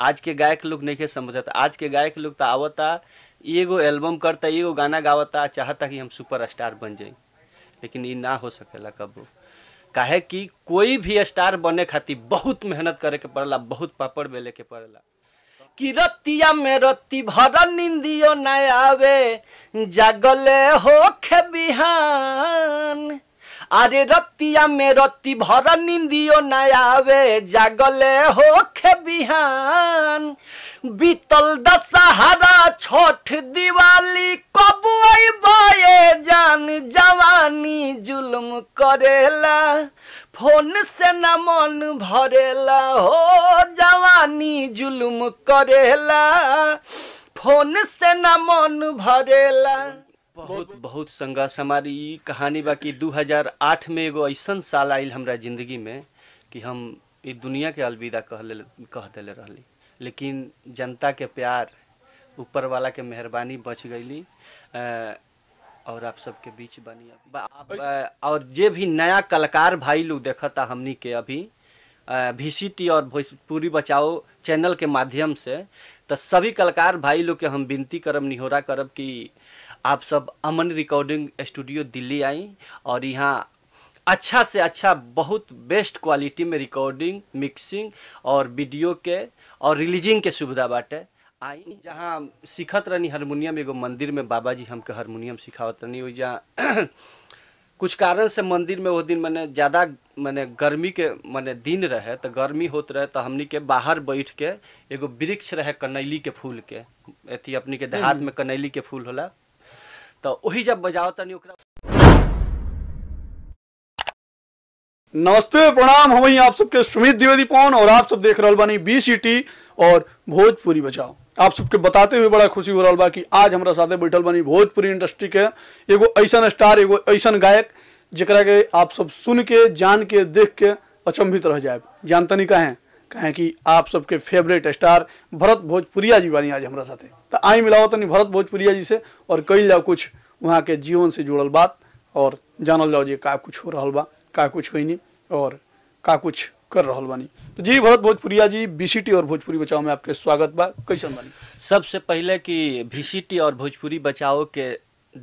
आज के गायक लोग नहीं समझता तो आज के गायक लोग तो आवता एगो एल्बम करता एगो गाना गावता चाहता कि हम सुपर स्टार बन जाए लेकिन ये ना हो सकेला कबो काहे कि कोई भी स्टार बने खातिर बहुत मेहनत करे के पड़ला बहुत पापड़ बेले के पड़ला कि रतिया में रति भर निंदियो न आवे जागले होखे बिहान अरे रतिया में रति भर निंदियो न आवे जागले होखे बिहान बीतल दशहरा छठ दिवाली कब आए जान जवानी जुल्म करेला फोन से न मन भरेला हो जवानी जुल्म करेला फोन से न मन भरेला बहुत बहुत संघर्ष हमारी कहानी बाकी 2008 में एगो ऐसा साल आयल हमारा जिंदगी में कि हम इस दुनिया के अलविदा कह ले कह दिले रही लेकिन जनता के प्यार ऊपर वाला के मेहरबानी बच गईली और आप सबके बीच बनी और जे भी नया कलाकार भाई लोग देखता हमनी के अभी भीसीटी और भोजपुरी बचाओ चैनल के माध्यम से तो सभी कलाकार भाई लोग के हम विनती करब निहोरा करब कि आप सब अमन रिकॉर्डिंग स्टूडियो दिल्ली आई और यहाँ अच्छा से अच्छा बहुत बेस्ट क्वालिटी में रिकॉर्डिंग मिक्सिंग और वीडियो के और रिलीजिंग के सुविधा बाटे आई जहाँ सीखत रहनी हारमोनियम एगो मंदिर में बाबा जी हमके हारमोनियम सिखावत रहनी जहाँ कुछ कारण से मंदिर में वो दिन मैंने ज़्यादा मैंने गर्मी के मैंने दिन रहे तो गर्मी होते रहे तो हमनी के बाहर बैठ के एगो वृक्ष रहे कनैली के फूल के अथी अपने के देहात हम्म। में कनैली के फूल होला तो वही जब बजाओ तनी ओकरा नमस्ते प्रणाम हम आप सबके सुमित द्विवेदी पवन और आप सब देख रहा बनी बी सी टी और भोजपुरी बजाओ आप सबके बताते हुए बड़ा खुशी हो रहा बा कि आज हमारा साथे बैठल बनी भोजपुरी इंडस्ट्री के एगो ऐसा स्टार एगो ऐसा गायक जरा के आप सब सुन के जान के देख के अचंभित रह जाए जानतनी कहें कहें कि आप सबके फेवरेट स्टार भरत भोजपुरिया जी बनी आज हमारा साथे तो आई मिलाओ तनी भरत भोजपुरिया जी से और कल जाओ कुछ वहाँ के जीवन से जुड़ल बात और जानल जाओ जी का कुछ हो रहा बा का कुछ कहीं और का कुछ कर रहा बानी तो जी भरत भोजपुरिया जी बीसीटी और भोजपुरी बचाओ में आपके स्वागत बा कैसा बानी सबसे पहले कि बीसीटी और भोजपुरी बचाओ के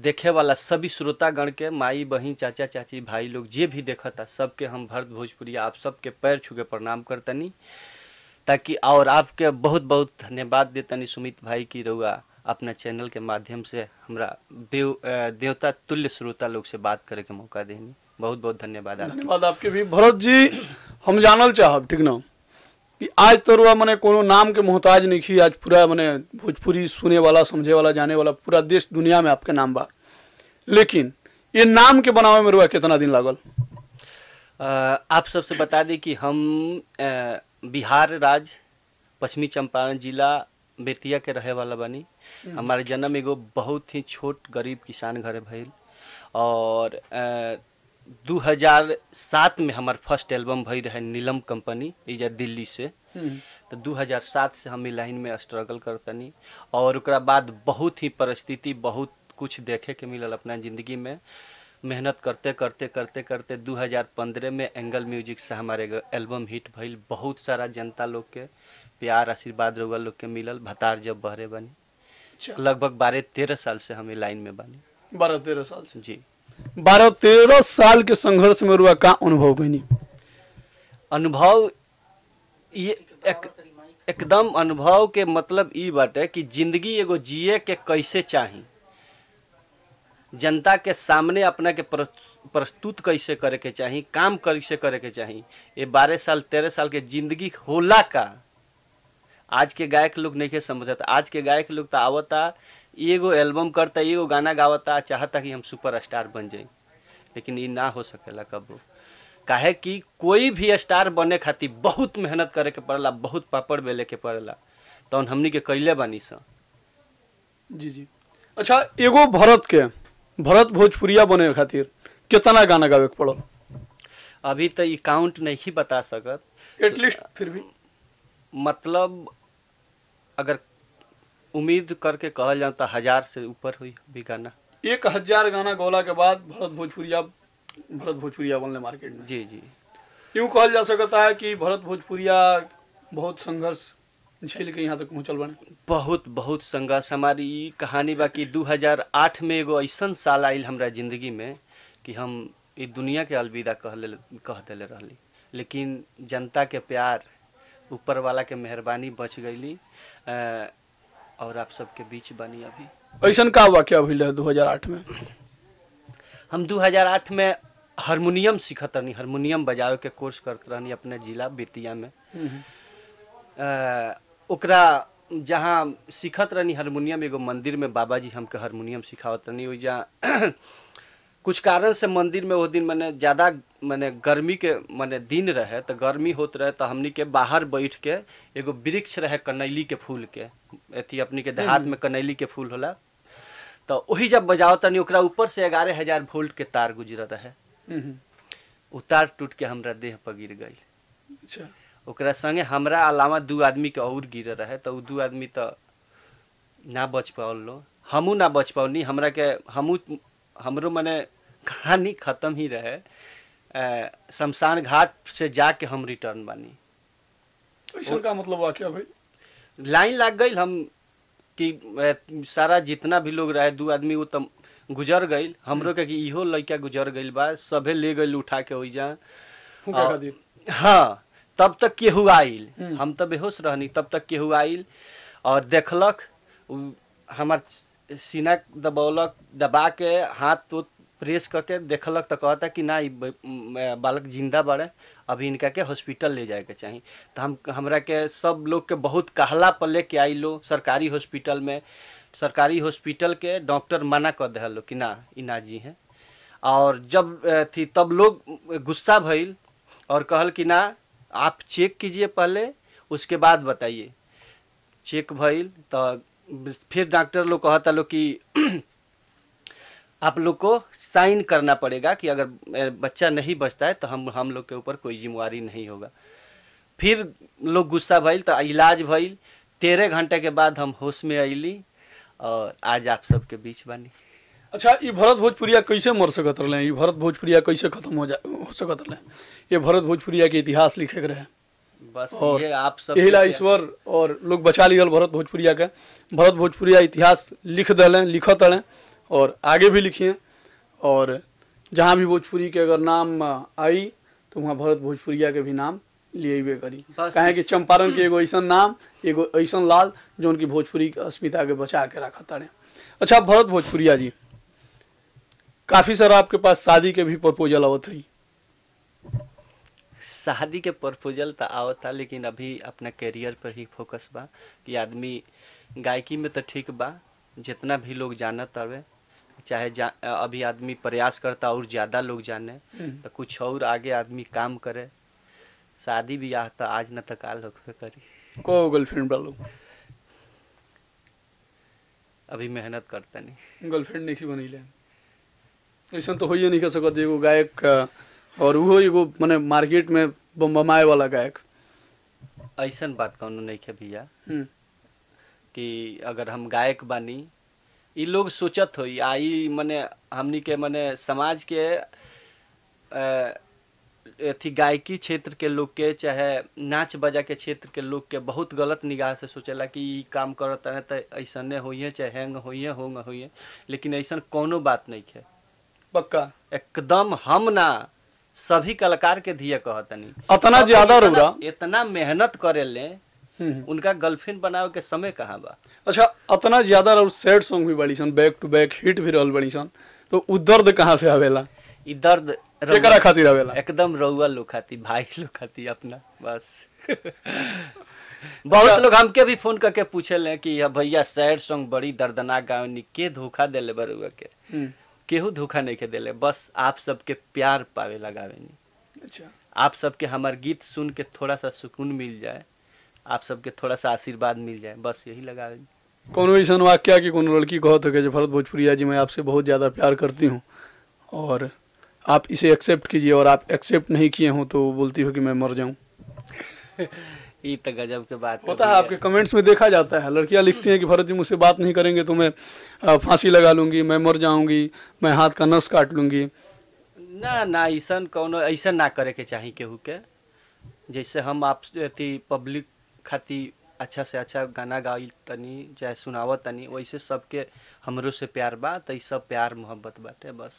देखे वाला सभी श्रोतागण के माई बहन चाचा चाची भाई लोग जे भी देखता सबके हम भरत भोजपुरी आप सबके पैर छू के प्रणाम करतनी ताकि और आपके बहुत बहुत धन्यवाद देतनी सुमित भाई की रउआ अपना चैनल के माध्यम से हमरा देव देवता तुल्य श्रोता लोग से बात करे के मौका देनी बहुत बहुत धन्यवाद धन्यवाद आपके भी भरत जी हम जानल चाहब ठीक ना कि आज तरुआ मैंने कोनो नाम के मोहताज नहीं खी आज पूरा मैंने भोजपुरी सुने वाला समझे वाला जाने वाला पूरा देश दुनिया में आपके नाम बा लेकिन ये नाम के बनावे में रुआ कितना दिन लागल आप सबसे बता दें कि हम बिहार राज्य पश्चिमी चंपारण जिला बेतिया के रहे वाला बनी हम्म। हमारे जन्म एगो बहुत ही छोट गरीब किसान घर भइल और आ, 2007 में हमार फर्स्ट एल्बम भई रहे नीलम कंपनी इजा दिल्ली से हम्म। तो 2007 से हम लाइन में स्ट्रगल करतनी और ओकरा बाद बहुत ही परिस्थिति बहुत कुछ देखे के मिलल अपना ज़िंदगी में मेहनत करते करते करते करते 2015 में एंगल म्यूजिक से हमारे एल्बम हिट भइल बहुत सारा जनता लोग के प्यार आशीर्वाद रउआ लोग के मिलल भतार जब बहरे बनी अच्छा। लगभग बारह तेरह साल से हम लाइन में बनी बारह तेरह साल से जी बारह तेरह साल के संघर्ष में रुआ का अनुभव बनी अनुभव ये एक, एकदम अनुभव के मतलब ई बाटे कि जिंदगी एगो जिए के कैसे चाही जनता के सामने अपना के प्रस्तुत कैसे करे के चाही काम कैसे करे के चाही ये बारह साल तेरह साल के जिंदगी होला का आज के गायक लोग नहीं के समझता आज के गायक लोग तो आवता एगो एल्बम करता एगो गाना गावता चाहता कि हम सुपरस्टार बन जाए लेकिन ये ना हो सकेला कब काहे कि कोई भी स्टार बने खातिर बहुत मेहनत करे के पड़ेला बहुत पापड़ बेले के पड़ेला तहन हमनी के कैले बानी सा जी जी अच्छा एगो भरत के भरत भोजपुरिया बने खातिर कितना गाना गावे के पड़ल अभी तो ये काउंट नहीं बता सकत एटलीस्ट फिर भी मतलब अगर उम्मीद करके कहा जाता हजार से ऊपर हुई भी गाना एक हजार गाना गौला के बाद भरत भोजपुरिया भरत भोजपुरिया बनने मार्केट में जी जी यूँ कहा जा सकता है कि भरत भोजपुरिया बहुत संघर्ष झेल के यहाँ तक पहुँचल बने बहुत बहुत संघर्ष हमारी कहानी बाकी 2008 में एगो ऐसा साल आयल हमारा जिंदगी में कि हम इस दुनिया के अलविदा कह ले कह दिले रही लेकिन जनता के प्यार ऊपर वाला के मेहरबानी बच गई और आप सबके बीच बनी अभी ऐसा का वाक्य हुई दो हजार आठ में हम 2008 में हारमोनियम सीखत रहनी हारमोनियम बजावे के कोर्स करते रहनी अपने जिला बेतिया में हम्म। ओकरा जहाँ सीखत रहनी हारमोनियम एगो मंदिर में बाबा जी हमके हारमोनियम सिखावत रहनी जहाँ कुछ कारण से मंदिर में वो दिन मैंने ज़्यादा मैंने गर्मी के मैंने दिन रहे तो गर्मी होत रहे तो हमने के बाहर बैठ के एगो वृक्ष रहे कनैली के फूल के अथी अपने के देहात हम्म। में कनैली के फूल होला तो वही जब बजाओ तनी ओकरा ऊपर से ग्यारह हजार वोल्ट के तार गुजर रहे वो हम्म। तार टूट के हमारा देह पर गिर गई अच्छा। ओकरा संगे हमरा अलावा दू आदमी के और गिर रहे तो दू आदमी तो ना बच पाओ लो हमू ना बच नहीं हमरा के हमू हमरो मैंने कहानी ख़त्म ही रहे शमशान घाट से जाके हम रिटर्न बानी का मतलब क्या भाई लाइन लग गई हम कि सारा जितना भी लोग रहे दो आदमी वो तम गुजर गई हमरो हम्म। के कि इहो लड़का गुजर गई बा सबे ले गई उठा के ओइजा हाँ तब तक केहू आइल हम्म। हम तो बेहोश रहनी तब तक केहू आइल और देखलक हमार सीना दबौलक दबा के हाथ उत प्रेस करके देखलक तो कहता कि ना बालक जिंदा बड़े अभी इनका के हॉस्पिटल ले जाए के चाहिए तो हम हमरा के सब लोग के बहुत कहला पर के आई लो सरकारी हॉस्पिटल में सरकारी हॉस्पिटल के डॉक्टर मना कर दिल कि ना इना जी हैं और जब थी तब लोग गुस्सा भइल और कहल कि ना आप चेक कीजिए पहले उसके बाद बताइए चेक भइल तो फिर डॉक्टर लोग कहता लो कि आप लोग को साइन करना पड़ेगा कि अगर बच्चा नहीं बचता है तो हम हम लोग के ऊपर कोई जिम्मेवारी नहीं होगा फिर लोग गुस्सा भइल तो इलाज भइल तेरह घंटे के बाद हम होश में अली और आज आप सबके बीच बनी अच्छा ये भरत भोजपुरिया कैसे मर सकत रहे ये भरत भोजपुरिया कैसे खत्म हो जा हो सकत रहे ये भरत भोजपुरिया के इतिहास लिखे रहे बस और ये आप सब यही ईश्वर और लोग बचा लिया भरत भोजपुरिया के भरत भोजपुरिया इतिहास लिख दलें लिखत रहें और आगे भी लिखिए और जहाँ भी भोजपुरी के अगर नाम आई तो वहाँ भरत भोजपुरिया के भी नाम लिए हुए करी कहें कि चंपारण के एगो ऐसा नाम एगो ऐसा लाल जो उनकी भोजपुरी अस्मिता के बचा के रखा तारे अच्छा भरत भोजपुरिया जी काफ़ी सारा आपके पास शादी के भी प्रपोजल आवत है शादी के प्रपोजल तो आवत था लेकिन अभी अपना करियर पर ही फोकस बा कि आदमी गायकी में तो ठीक बा जितना भी लोग जानत आवे चाहे अभी आदमी प्रयास करता और ज़्यादा लोग जाने हम्म। तो कुछ और आगे आदमी काम करे शादी भी तो आज न तो काल करी को गर्लफ्रेंड बालो अभी मेहनत करता नहीं गर्लफ्रेंड नहीं बनी ले ऐसा तो हो ही नहीं कर सकते एगो गायक और वो एगो मैंने मार्केट में बमबमाए वाला गायक ऐसा बात कौन नहीं के भैया हम्म। कि अगर हम गायक बानी इ लोग सोचत हो आ मने हमनी के मने समाज के अथी गायकी क्षेत्र के लोग के चाहे नाच बजा के क्षेत्र के लोग के बहुत गलत निगाह से सोचेला कि काम करते हैं तो ऐसने होइए चाहे हैंग होइए होंग होइए लेकिन ऐसा कोनो बात नहीं है पक्का एकदम हम ना सभी कलाकार के धिया कहतनी इतना ज्यादा रोरा इतना मेहनत करे ले हम्म। उनका गर्लफ्रेंड बनावे के समय कहाँ बा अच्छा अतना ज्यादा और सैड सॉन्ग भी बड़ी सन बैक टू बैक हिट भी रहल बड़ी सन तो उ दर्द कहाँ से आवेला दर्द एकरा खातिर आवेला एकदम रउआ लोग खाती भाई लोग खाती अपना बस बहुत अच्छा, लोग हमके भी फोन करके पूछे ले कि हाँ भैया सैड सॉन्ग बड़ी दर्दनाक गावनी के धोखा दिले बरुआ के हम्म। केहू धोखा नहीं के दिले बस आप सबके प्यार पावे लगावे अच्छा आप सबके हमार गीत सुन के थोड़ा सा सुकून मिल जाए आप सबके थोड़ा सा आशीर्वाद मिल जाए बस यही लगा कौन ऐसा वाक्य कि कोनो लड़की कहत हो जो भरत भोजपुरिया जी मैं आपसे बहुत ज़्यादा प्यार करती हूँ और आप इसे एक्सेप्ट कीजिए और आप एक्सेप्ट नहीं किए हों तो बोलती हो कि मैं मर जाऊँ ये तो गजब के बात होता है आपके कमेंट्स में देखा जाता है लड़कियाँ लिखती हैं कि भरत जी मुझसे बात नहीं करेंगे तो मैं फांसी लगा लूँगी मैं मर जाऊँगी मैं हाथ का नस काट लूँगी ना ना ऐसा कौन ऐसा ना करे के चाहिए केहू के जैसे हम आप अथी पब्लिक खाती अच्छा से अच्छा गाना गाई तनी चाहे सुनाव तनी वैसे सबके हमरो से प्यार बा तो सब प्यार मोहब्बत बाटे बस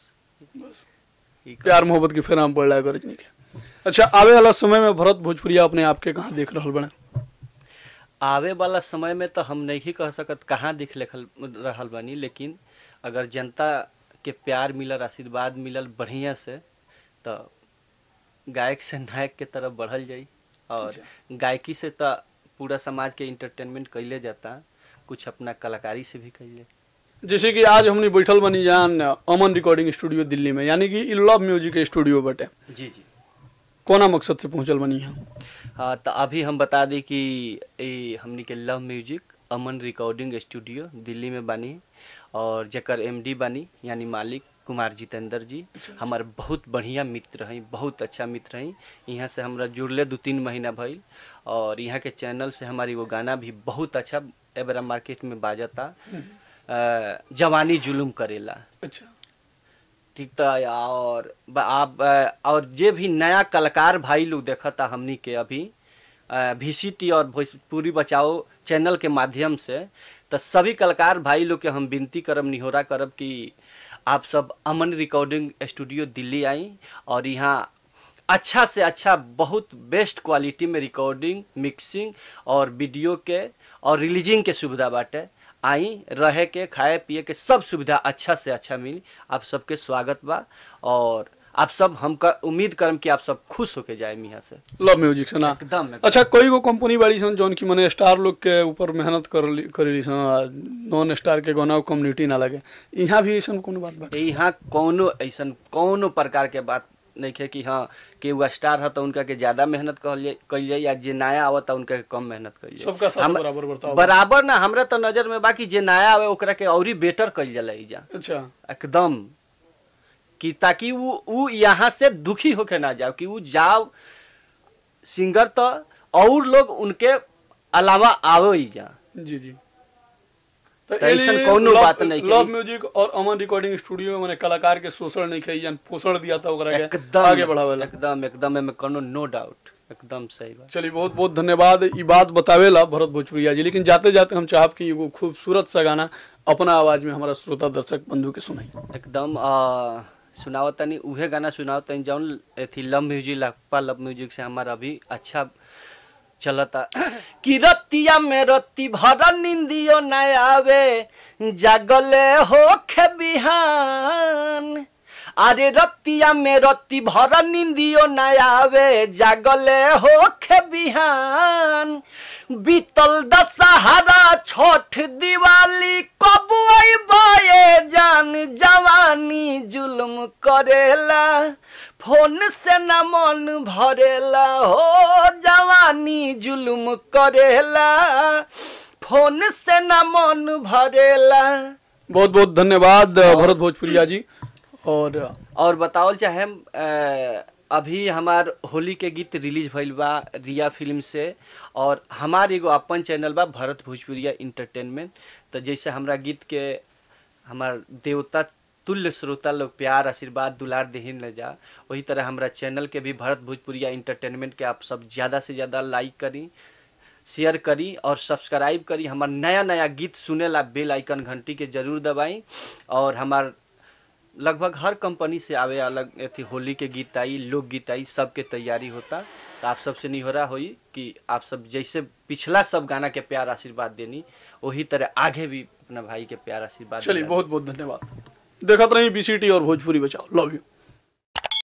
बस प्यार मोहब्बत के फिर हम पड़ रहा है अच्छा आवे वाला समय में भरत भोजपुरिया अपने के कहाँ देख रहा बने आवे वाला समय में तो हम नहीं कह सकत कहाँ दिख लिखल रहा बनी लेकिन अगर जनता के प्यार मिलल आशीर्वाद मिलल बढ़िया से तो गायक से नायक के तरफ बढ़ल जाई और अच्छा। गायकी से तो पूरा समाज के इंटरटेनमेंट कैले जाता कुछ अपना कलाकारी से भी कैले जैसे कि आज हमने बैठल बनी जान अमन रिकॉर्डिंग स्टूडियो दिल्ली में यानी कि लव म्यूजिक स्टूडियो बटे जी जी कोना मकसद से पहुँचल बनी हाँ तो अभी हम बता दी कि हमने के love music Aman recording studio Delhi में बनी और जकर एमडी बनी यानी मालिक कुमार जितेंद्र जी हमारे बहुत बढ़िया मित्र हैं बहुत अच्छा मित्र हैं यहाँ से हमारा जुड़ले दो तीन महीना भइल और यहाँ के चैनल से हमारी वो गाना भी बहुत अच्छा एबरा मार्केट में बाजता हम्म। जवानी जुलूम करेला अच्छा ठीक तो और आप और जे भी नया कलाकार भाई लोग देखता हमनी के अभी वी और भोजपुरी बचाओ चैनल के माध्यम से तो सभी कलाकार भाई लोग के हम विनती करब निहोरा करब कि आप सब अमन रिकॉर्डिंग स्टूडियो दिल्ली आई और यहाँ अच्छा से अच्छा बहुत बेस्ट क्वालिटी में रिकॉर्डिंग मिक्सिंग और वीडियो के और रिलीजिंग के सुविधा बाटे आई रहे के खाए पिए के सब सुविधा अच्छा से अच्छा मिली आप सबके स्वागत बा और आप सब हम कर, उम्मीद करम कि आप सब खुश होके जाए यहाँ से लव म्यूजिक से ना एकदम अच्छा कोई को कंपनी बड़ी सन जौन की मैंने स्टार लोग के ऊपर मेहनत कर ली सन नॉन स्टार के गाना कम्युनिटी ना लगे यहाँ भी ऐसा कौन बात यहाँ कौन ऐसा कौन प्रकार के बात नहीं है कि हाँ कि वह स्टार है तो उनका के ज्यादा मेहनत कल जाए या जो नया आवे तो उनका कम मेहनत कल सबका साथ बराबर बराबर ना हमारा तो नजर में बाकी जो नया आवे ओकरा के और बेटर कल जाला जा अच्छा एकदम कि ताकि वो वो यहाँ से दुखी होके ना जाओ कि वो जाओ सिंगर तो और लोग उनके अलावा आवे ही जा जी जी तो ऐसा कोनो बात नहीं लव म्यूजिक और अमन रिकॉर्डिंग स्टूडियो में मैंने कलाकार के शोषण नहीं कही यानी पोषण दिया था वगैरह के आगे बढ़ा वाला एकदम एकदम में कोनो नो डाउट एकदम सही बात चलिए बहुत बहुत धन्यवाद ये बात बतावे ला भरत भोजपुरिया जी लेकिन जाते जाते हम चाहब कि वो खूबसूरत सा गाना अपना आवाज में हमारा श्रोता दर्शक बंधु के सुनाई एकदम आ... सुनावत उहे गाना सुनावत नहीं जौन एथी लव म्यूजिक लगपा लव म्यूजिक से हमारा अभी अच्छा चलता कि रतिया में रति भर निंदियो न आवे जागले होखे बिहान আরে রতিয়া মে রতি ভর নিন্দিও না আবে हो खे बिहान बीतल दशहरा छठ दिवाली कब बाए जान जवानी जुल्म करेला फोन से न मन भरेला हो जवानी जुल्म करेला फोन से न मन भरेला बहुत बहुत धन्यवाद भरत भोजपुरिया जी और और बताओ चाहे अभी हमार होली के गीत रिलीज भइल बा रिया फिल्म से और हमार एगो अपन चैनल बा भरत भोजपुरिया इंटरटेनमेंट तो जैसे हमरा गीत के हमार देवता तुल्य श्रोता लोग प्यार आशीर्वाद दुलार देहिन ले जा वही तरह हमारा चैनल के भी भरत भोजपुरिया इंटरटेनमेंट के आप सब ज़्यादा से ज़्यादा लाइक करी शेयर करी और सब्सक्राइब करी हमार नया नया गीत सुने ला बेल आइकन घंटी के जरूर दबाई और हमार लगभग हर कंपनी से आवे अलग अथी होली के गीत आई लोकगीत आई सबके तैयारी होता तो आप सबसे नहीं हो रहा कि आप सब जैसे पिछला सब गाना के प्यार आशीर्वाद देनी वही तरह आगे भी अपना भाई के प्यार आशीर्वाद चलिए बहुत बहुत धन्यवाद देखा तो रही बीसीटी और भोजपुरी बचाओ लव यू